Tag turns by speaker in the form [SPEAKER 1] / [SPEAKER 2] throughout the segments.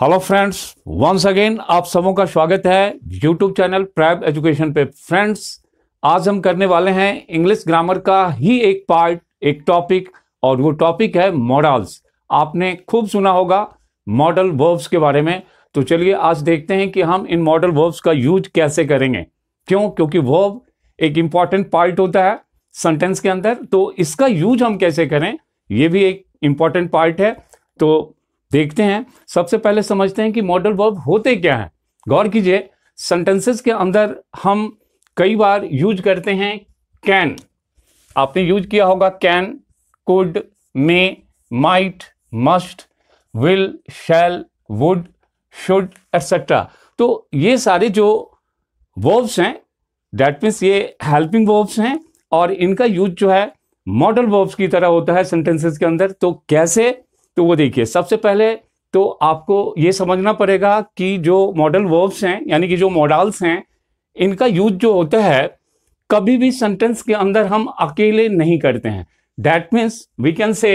[SPEAKER 1] hello friends once again आप सबों का स्वागत है यूट्यूब चैनल प्राइव एजुकेशन पे फ्रेंड्स आज हम करने वाले हैं इंग्लिश ग्रामर का ही एक पार्ट एक टॉपिक और वो टॉपिक है मॉडल्स आपने खूब सुना होगा मॉडल वर्ब्स के बारे में तो चलिए आज देखते हैं कि हम इन मॉडल वर्ब्स का यूज कैसे करेंगे क्यों क्योंकि वर्ब एक इम्पॉर्टेंट पार्ट होता है सेंटेंस के अंदर तो इसका यूज हम कैसे करें ये भी एक इम्पॉर्टेंट पार्ट है तो देखते हैं सबसे पहले समझते हैं कि मॉडल वर्ब होते क्या हैं गौर कीजिए सेंटेंसेस के अंदर हम कई बार यूज करते हैं कैन आपने यूज किया होगा can could may might must will shall would should etcetera तो ये सारे जो वर्ब्स हैं डेट मीन्स ये हेल्पिंग वर्ब्स हैं और इनका यूज जो है मॉडल वर्ब्स की तरह होता है सेंटेंसेस के अंदर तो कैसे तो वो देखिए सबसे पहले तो आपको ये समझना पड़ेगा कि जो मॉडल वर्ब्स हैं यानी कि जो मॉडल्स हैं इनका यूज जो होता है कभी भी सेंटेंस के अंदर हम अकेले नहीं करते हैं that means we can say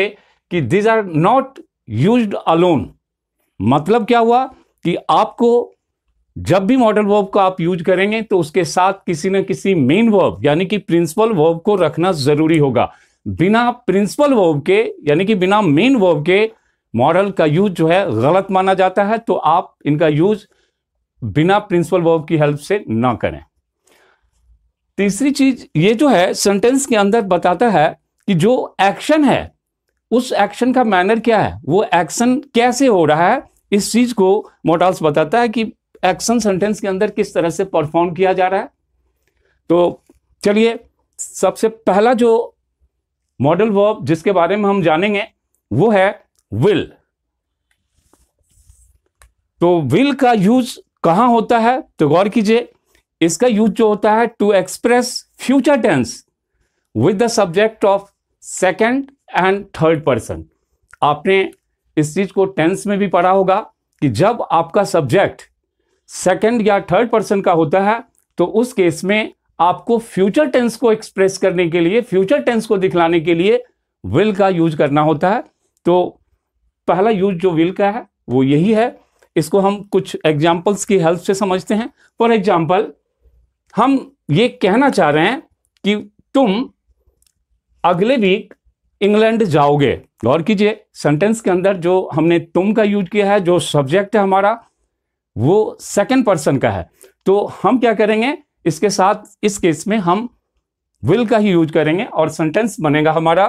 [SPEAKER 1] कि these are not use alone मतलब क्या हुआ कि आपको जब भी मॉडल वर्ब को आप यूज करेंगे तो उसके साथ किसी न किसी मेन वर्ब यानी कि प्रिंसिपल वर्ब को रखना जरूरी होगा बिना प्रिंसिपल वर्ब के यानी कि बिना मेन वर्ब के मॉरल का यूज जो है गलत माना जाता है तो आप इनका यूज बिना प्रिंसिपल वर्ब की हेल्प से ना करें तीसरी चीज ये जो है सेंटेंस के अंदर बताता है कि जो एक्शन है उस एक्शन का मैनर क्या है वो एक्शन कैसे हो रहा है इस चीज को मोटाल्स बताता है कि एक्शन सेंटेंस के अंदर किस तरह से परफॉर्म किया जा रहा है तो चलिए सबसे पहला जो मॉडल वर्ब जिसके बारे में हम जानेंगे वो है विल तो विल का यूज कहा होता है तो गौर कीजिए इसका यूज जो होता है to express future tense with the subject of second and third person आपने इस चीज को टेंस में भी पढ़ा होगा कि जब आपका सब्जेक्ट सेकेंड या थर्ड पर्सन का होता है तो उस केस में आपको फ्यूचर टेंस को एक्सप्रेस करने के लिए फ्यूचर टेंस को दिखलाने के लिए विल का यूज करना होता है तो पहला यूज जो विल का है वो यही है इसको हम कुछ एग्जाम्पल्स की हेल्प से समझते हैं फॉर एग्जाम्पल हम ये कहना चाह रहे हैं कि तुम अगले वीक इंग्लैंड जाओगे गौर कीजिए सेंटेंस के अंदर जो हमने तुम का यूज किया है जो सब्जेक्ट है हमारा वो सेकंड पर्सन का है तो हम क्या करेंगे इसके साथ इस केस में हम विल का ही यूज करेंगे और सेंटेंस बनेगा हमारा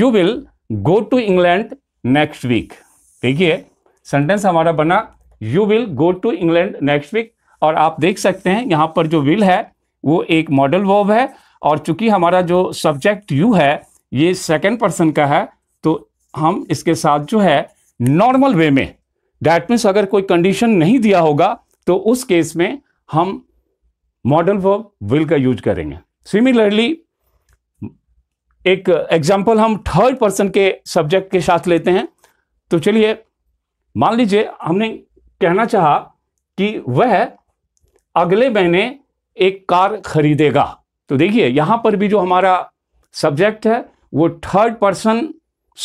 [SPEAKER 1] you will go to England next week देखिए सेंटेंस हमारा बना you will go to England next week और आप देख सकते हैं यहाँ पर जो विल है वो एक मॉडल वर्ब है और चूंकि हमारा जो सब्जेक्ट यू है ये सेकेंड पर्सन का है तो हम इसके साथ जो है नॉर्मल वे में डैट मीन्स अगर कोई कंडीशन नहीं दिया होगा तो उस केस में हम मॉडल वर्ब विल का यूज करेंगे सिमिलरली एक एग्जाम्पल हम थर्ड पर्सन के सब्जेक्ट के साथ लेते हैं तो चलिए मान लीजिए हमने कहना चाहा कि वह अगले महीने एक कार खरीदेगा तो देखिए यहां पर भी जो हमारा सब्जेक्ट है वो थर्ड पर्सन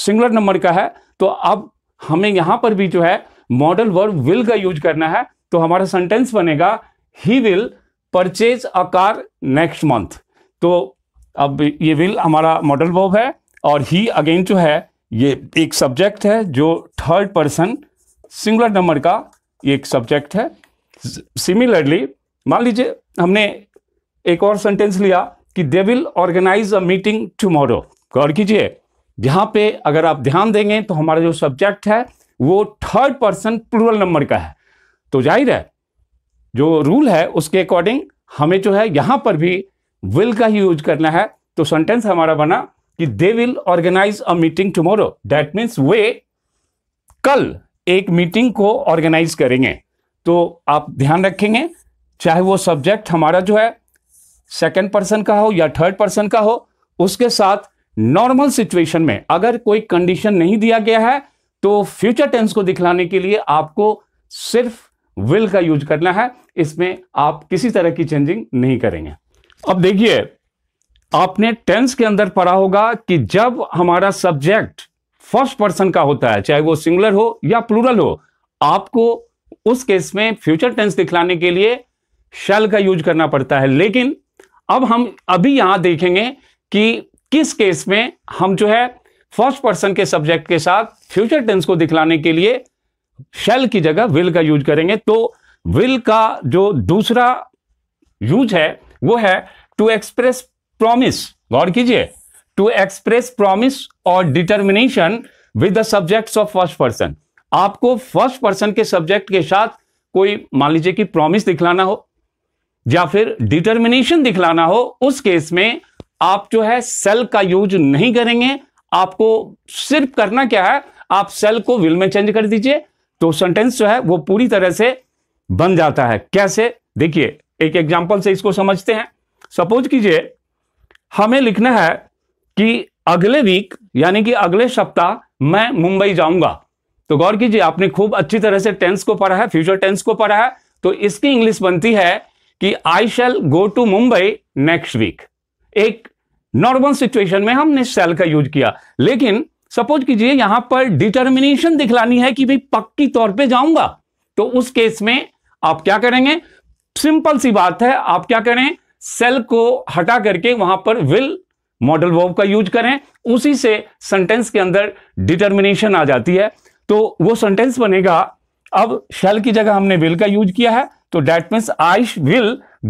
[SPEAKER 1] सिंगुलर नंबर का है तो अब हमें यहां पर भी जो है मॉडल वर्ब विल का यूज करना है तो हमारा सेंटेंस बनेगा he will purchase a car next month तो अब ये विल हमारा मॉडल वर्ब है और ही अगेन जो है ये एक सब्जेक्ट है जो थर्ड पर्सन सिंगुलर नंबर का एक सब्जेक्ट है सिमिलरली मान लीजिए हमने एक और सेंटेंस लिया कि they will organize a meeting tomorrow गौर कीजिए यहाँ पे अगर आप ध्यान देंगे तो हमारा जो सब्जेक्ट है वो थर्ड पर्सन प्लूरल नंबर का है तो जाहिर है जो रूल है उसके अकॉर्डिंग हमें जो है यहाँ पर भी विल का ही यूज करना है तो सेंटेंस हमारा बना कि they will organize a meeting tomorrow that means वे कल एक मीटिंग को ऑर्गेनाइज करेंगे तो आप ध्यान रखेंगे चाहे वो सब्जेक्ट हमारा जो है सेकेंड पर्सन का हो या थर्ड पर्सन का हो उसके साथ नॉर्मल सिचुएशन में अगर कोई कंडीशन नहीं दिया गया है तो फ्यूचर टेंस को दिखलाने के लिए आपको सिर्फ विल का यूज करना है इसमें आप किसी तरह की चेंजिंग नहीं करेंगे अब देखिए आपने टेंस के अंदर पढ़ा होगा कि जब हमारा सब्जेक्ट फर्स्ट पर्सन का होता है चाहे वो सिंगुलर हो या प्लूरल हो आपको उस केस में फ्यूचर टेंस दिखलाने के लिए शैल का यूज करना पड़ता है लेकिन अब हम अभी यहां देखेंगे कि किस केस में हम जो है फर्स्ट पर्सन के सब्जेक्ट के साथ फ्यूचर टेंस को दिखलाने के लिए शैल की जगह विल का यूज करेंगे तो विल का जो दूसरा यूज है वो है टू एक्सप्रेस प्रॉमिस गौर कीजिए टू एक्सप्रेस प्रॉमिस और determination with the subjects of first person आपको फर्स्ट पर्सन के सब्जेक्ट के साथ कोई मान लीजिए कि प्रॉमिस दिखलाना हो या फिर डिटर्मिनेशन दिखलाना हो उस केस में आप जो है सेल का यूज नहीं करेंगे आपको सिर्फ करना क्या है आप सेल को विल में चेंज कर दीजिए तो सेंटेंस जो है वो पूरी तरह से बन जाता है कैसे देखिए एक एग्जाम्पल से इसको समझते हैं सपोज कीजिए हमें लिखना है कि अगले वीक यानी कि अगले सप्ताह मैं मुंबई जाऊंगा तो गौर कीजिए आपने खूब अच्छी तरह से टेंस को पढ़ा है फ्यूचर टेंस को पढ़ा है तो इसकी इंग्लिश बनती है कि I shall go to Mumbai next week एक नॉर्मल सिचुएशन में हमने सेल का यूज किया लेकिन सपोज कीजिए यहां पर डिटर्मिनेशन दिखलानी है कि भाई पक्की तौर पे जाऊंगा तो उस केस में आप क्या करेंगे सिंपल सी बात है आप क्या करें सेल को हटा करके वहां पर विल मॉडल वर्ब का यूज करें उसी से सेंटेंस के अंदर डिटर्मिनेशन आ जाती है तो वो सेंटेंस बनेगा अब शेल की जगह हमने विल का यूज किया है तो that means I will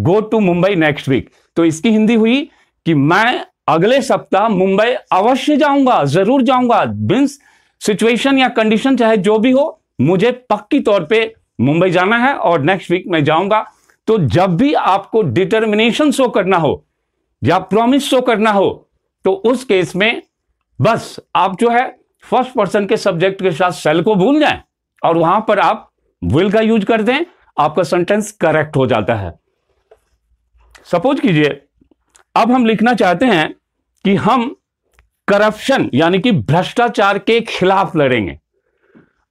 [SPEAKER 1] go to Mumbai next week तो इसकी हिंदी हुई कि मैं अगले सप्ताह मुंबई अवश्य जाऊंगा जरूर जाऊंगा मीन्स सिचुएशन या कंडीशन चाहे जो भी हो मुझे पक्की तौर पे मुंबई जाना है और नेक्स्ट वीक मैं जाऊंगा तो जब भी आपको डिटर्मिनेशन शो करना हो या प्रॉमिस शो करना हो तो उस केस में बस आप जो है फर्स्ट पर्सन के सब्जेक्ट के साथ सेल को भूल जाएं और वहां पर आप विल का यूज कर दें आपका सेंटेंस करेक्ट हो जाता है सपोज कीजिए अब हम लिखना चाहते हैं कि हम करप्शन यानी कि भ्रष्टाचार के खिलाफ लड़ेंगे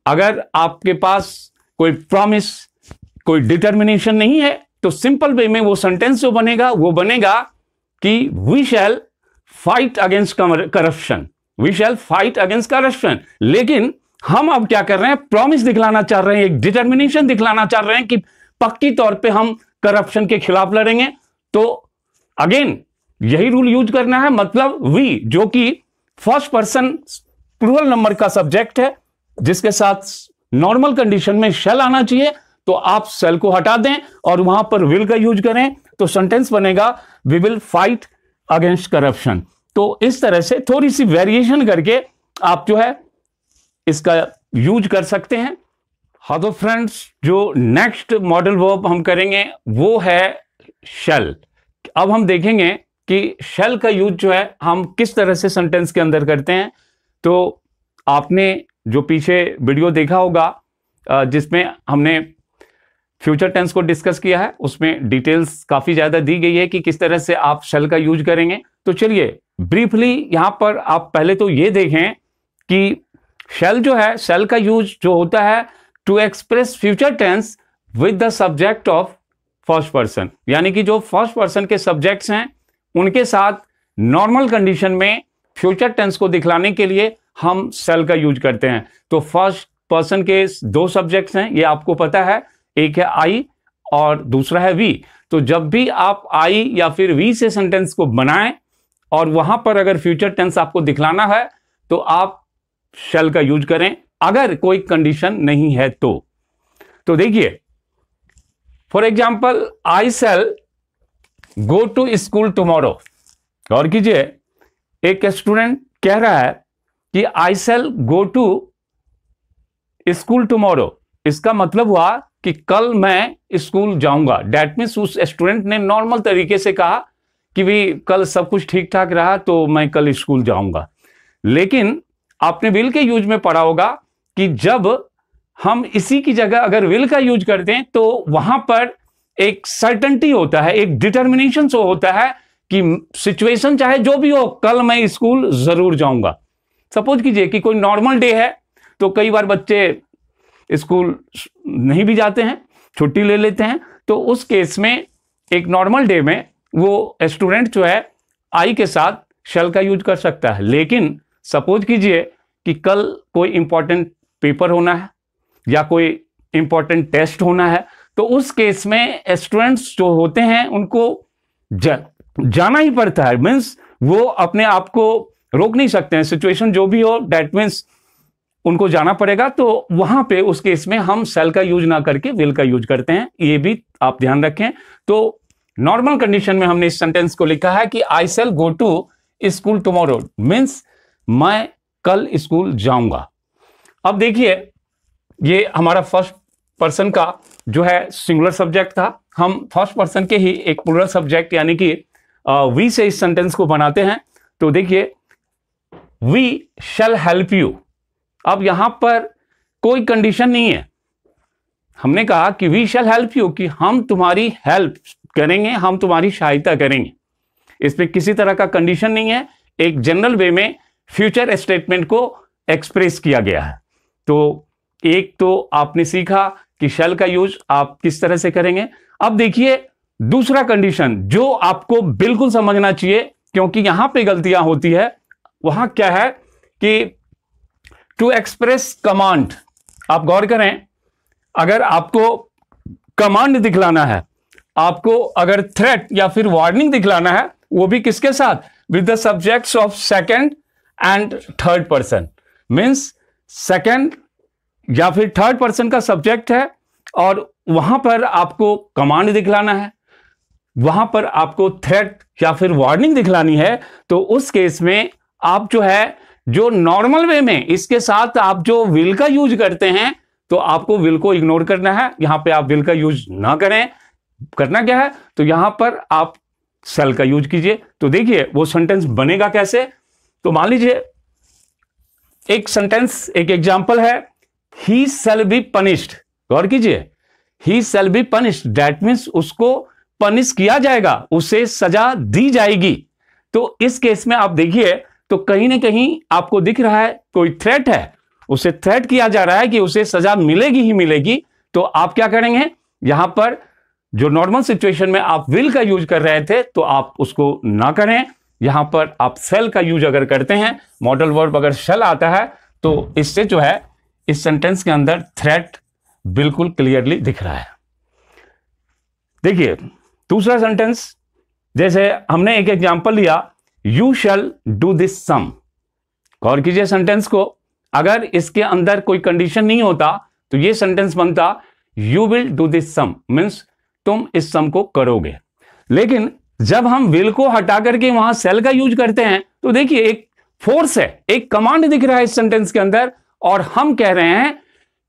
[SPEAKER 1] अगर आपके पास कोई प्रॉमिस कोई डिटर्मिनेशन नहीं है तो सिंपल वे में वो सेंटेंस जो बनेगा वो बनेगा कि we shall fight against corruption we shall fight against corruption लेकिन हम अब क्या कर रहे हैं प्रॉमिस दिखलाना चाह रहे हैं एक डिटर्मिनेशन दिखलाना चाह रहे हैं कि पक्की तौर पे हम करप्शन के खिलाफ लड़ेंगे तो अगेन यही रूल यूज करना है मतलब वी जो कि फर्स्ट पर्सन प्लूरल नंबर का सब्जेक्ट है जिसके साथ नॉर्मल कंडीशन में शैल आना चाहिए तो आप सेल को हटा दें और वहां पर विल का यूज करें तो सेंटेंस बनेगा we will fight against corruption तो इस तरह से थोड़ी सी वेरिएशन करके आप जो है इसका यूज कर सकते हैं हाँ तो फ्रेंड्स जो नेक्स्ट मॉडल वर्ब हम करेंगे वो है शेल अब हम देखेंगे कि शेल का यूज जो है हम किस तरह से सेंटेंस के अंदर करते हैं तो आपने जो पीछे वीडियो देखा होगा जिसमें हमने फ्यूचर टेंस को डिस्कस किया है उसमें डिटेल्स काफी ज्यादा दी गई है कि किस तरह से आप शल का यूज करेंगे तो चलिए ब्रीफली यहां पर आप पहले तो ये देखें कि शेल जो है शल का यूज जो होता है to express future tense with the subject of first person यानी कि जो फर्स्ट पर्सन के सब्जेक्ट्स हैं उनके साथ नॉर्मल कंडीशन में फ्यूचर टेंस को दिखलाने के लिए हम सेल का यूज करते हैं तो फर्स्ट पर्सन के दो सब्जेक्ट्स हैं ये आपको पता है एक है आई और दूसरा है वी तो जब भी आप आई या फिर वी से सेंटेंस को बनाएं और वहां पर अगर फ्यूचर टेंस आपको दिखलाना है तो आप शेल का यूज करें अगर कोई कंडीशन नहीं है तो तो देखिए for example I shall go to school tomorrow और कीजिए एक स्टूडेंट कह रहा है कि I shall go to school tomorrow इसका मतलब हुआ कि कल मैं स्कूल जाऊंगा डैट मीन्स उस स्टूडेंट ने नॉर्मल तरीके से कहा कि भी कल सब कुछ ठीक ठाक रहा तो मैं कल स्कूल जाऊंगा लेकिन आपने विल के यूज में पढ़ा होगा कि जब हम इसी की जगह अगर विल का यूज करते हैं तो वहां पर एक सर्टनटी होता है एक डिटर्मिनेशन सो होता है कि सिचुएशन चाहे जो भी हो कल मैं स्कूल जरूर जाऊंगा सपोज कीजिए कि कोई नॉर्मल डे है तो कई बार बच्चे स्कूल नहीं भी जाते हैं छुट्टी ले लेते हैं तो उस केस में एक नॉर्मल डे में वो स्टूडेंट जो है आई के साथ शेल का यूज कर सकता है लेकिन सपोज कीजिए कि कल कोई इम्पोर्टेंट पेपर होना है या कोई इम्पोर्टेंट टेस्ट होना है तो उस केस में स्टूडेंट्स जो होते हैं उनको जा, जाना ही पड़ता है मीन्स वो अपने आप को रोक नहीं सकते हैं सिचुएशन जो भी हो डैट मीन्स उनको जाना पड़ेगा तो वहां पे उस केस में हम सेल का यूज ना करके विल का यूज करते हैं ये भी आप ध्यान रखें तो नॉर्मल कंडीशन में हमने इस सेंटेंस को लिखा है कि I shall go to school tomorrow means मैं कल स्कूल जाऊंगा अब देखिए ये हमारा फर्स्ट पर्सन का जो है सिंगुलर सब्जेक्ट था हम फर्स्ट पर्सन के ही एक पुलर सब्जेक्ट यानी कि वी से इस सेंटेंस को बनाते हैं तो देखिए वी शेल हेल्प यू अब यहां पर कोई कंडीशन नहीं है हमने कहा कि वी शैल हेल्प यू कि हम तुम्हारी हेल्प करेंगे हम तुम्हारी सहायता करेंगे इसमें किसी तरह का कंडीशन नहीं है एक जनरल वे में फ्यूचर स्टेटमेंट को एक्सप्रेस किया गया है तो एक तो आपने सीखा कि शेल का यूज आप किस तरह से करेंगे अब देखिए दूसरा कंडीशन जो आपको बिल्कुल समझना चाहिए क्योंकि यहां पे गलतियां होती है वहां क्या है कि टू एक्सप्रेस कमांड आप गौर करें अगर आपको कमांड दिखलाना है आपको अगर थ्रेट या फिर वार्निंग दिखलाना है वो भी किसके साथ with the subjects of second and third person means second या फिर थर्ड पर्सन का सब्जेक्ट है और वहां पर आपको कमांड दिखलाना है वहां पर आपको थ्रेट या फिर वार्निंग दिखलानी है तो उस केस में आप जो है जो नॉर्मल वे में इसके साथ आप जो विल का यूज करते हैं तो आपको विल को इग्नोर करना है यहां पे आप विल का यूज ना करें करना क्या है तो यहां पर आप सेल का यूज कीजिए तो देखिए वो सेंटेंस बनेगा कैसे तो मान लीजिए एक सेंटेंस एक एग्जाम्पल है ही सेल बी पनिश्ड गौर कीजिए he shall be punished that means उसको पनिश किया जाएगा उसे सजा दी जाएगी तो इस केस में आप देखिए तो कहीं ना कहीं आपको दिख रहा है कोई थ्रेट है उसे थ्रेट किया जा रहा है कि उसे सजा मिलेगी ही मिलेगी तो आप क्या करेंगे यहां पर जो नॉर्मल सिचुएशन में आप विल का यूज कर रहे थे तो आप उसको ना करें यहां पर आप सेल का यूज अगर करते हैं मॉडल वर्ब अगर शेल आता है तो इससे जो है इस सेंटेंस के अंदर थ्रेट बिल्कुल क्लियरली दिख रहा है देखिए दूसरा सेंटेंस जैसे हमने एक एग्जाम्पल लिया you shall do this sum गौर कीजिए सेंटेंस को अगर इसके अंदर कोई कंडीशन नहीं होता तो ये सेंटेंस बनता you will do this sum means तुम इस सम को करोगे लेकिन जब हम विल को हटा करके वहां सेल का यूज करते हैं तो देखिए एक फोर्स है एक कमांड दिख रहा है इस सेंटेंस के अंदर और हम कह रहे हैं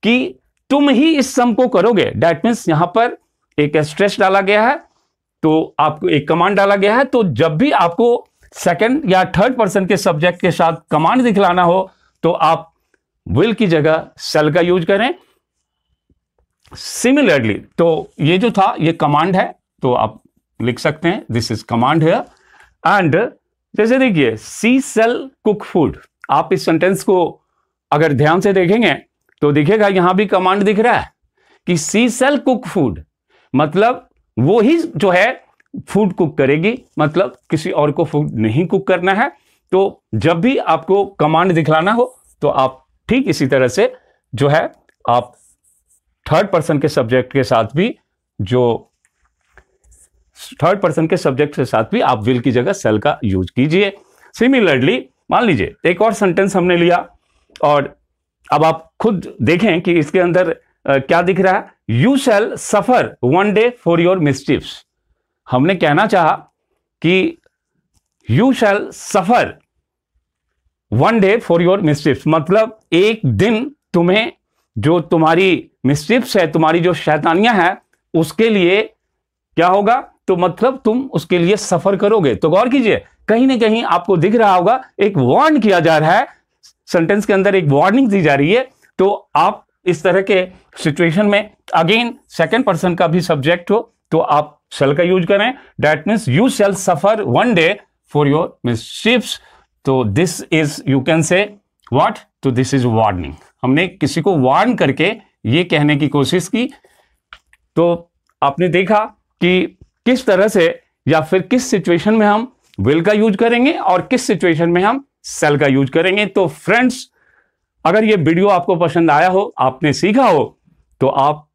[SPEAKER 1] कि तुम ही इस सम को करोगे डैट मीन्स यहां पर एक स्ट्रेस डाला गया है तो आपको एक कमांड डाला गया है तो जब भी आपको सेकंड या थर्ड पर्सन के सब्जेक्ट के साथ कमांड दिखलाना हो तो आप विल की जगह सेल का यूज करें सिमिलरली तो ये जो था ये कमांड है तो आप लिख सकते हैं दिस इज कमांड है एंड जैसे देखिए सी सेल कुक फूड आप इस सेंटेंस को अगर ध्यान से देखेंगे तो दिखेगा यहां भी कमांड दिख रहा है कि सी सेल कुक फूड मतलब वो ही जो है फूड कुक करेगी मतलब किसी और को फूड नहीं कुक करना है तो जब भी आपको कमांड दिखलाना हो तो आप ठीक इसी तरह से जो है आप थर्ड पर्सन के सब्जेक्ट के साथ भी जो थर्ड पर्सन के सब्जेक्ट के साथ भी आप विल की जगह सेल का यूज कीजिए सिमिलरली मान लीजिए एक और सेंटेंस हमने लिया और अब आप खुद देखें कि इसके अंदर क्या दिख रहा है you shall suffer one day for your mistakes हमने कहना चाहा कि you shall suffer one day for your mistakes मतलब एक दिन तुम्हें जो तुम्हारी मिस्टिप्स है तुम्हारी जो शैतानियां हैं उसके लिए क्या होगा तो मतलब तुम उसके लिए सफर करोगे तो गौर कीजिए कहीं ना कहीं आपको दिख रहा होगा एक वार्न किया जा रहा है सेंटेंस के अंदर एक वार्निंग दी जा रही है तो आप इस तरह के सिचुएशन में अगेन सेकंड पर्सन का भी सब्जेक्ट हो तो आप शेल का यूज करें that means you shall suffer one day for your ships तो this is you can say what तो दिस इज वार्निंग हमने किसी को वार्न करके ये कहने की कोशिश की तो आपने देखा कि किस तरह से या फिर किस सिचुएशन में हम विल का यूज करेंगे और किस सिचुएशन में हम सेल का यूज करेंगे तो फ्रेंड्स अगर ये वीडियो आपको पसंद आया हो आपने सीखा हो तो आप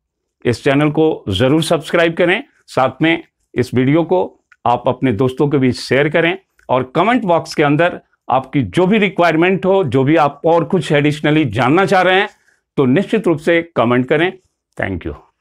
[SPEAKER 1] इस चैनल को ज़रूर सब्सक्राइब करें साथ में इस वीडियो को आप अपने दोस्तों के बीच शेयर करें और कमेंट बॉक्स के अंदर आपकी जो भी रिक्वायरमेंट हो जो भी आप और कुछ एडिशनली जानना चाह रहे हैं तो निश्चित रूप से कमेंट करें थैंक यू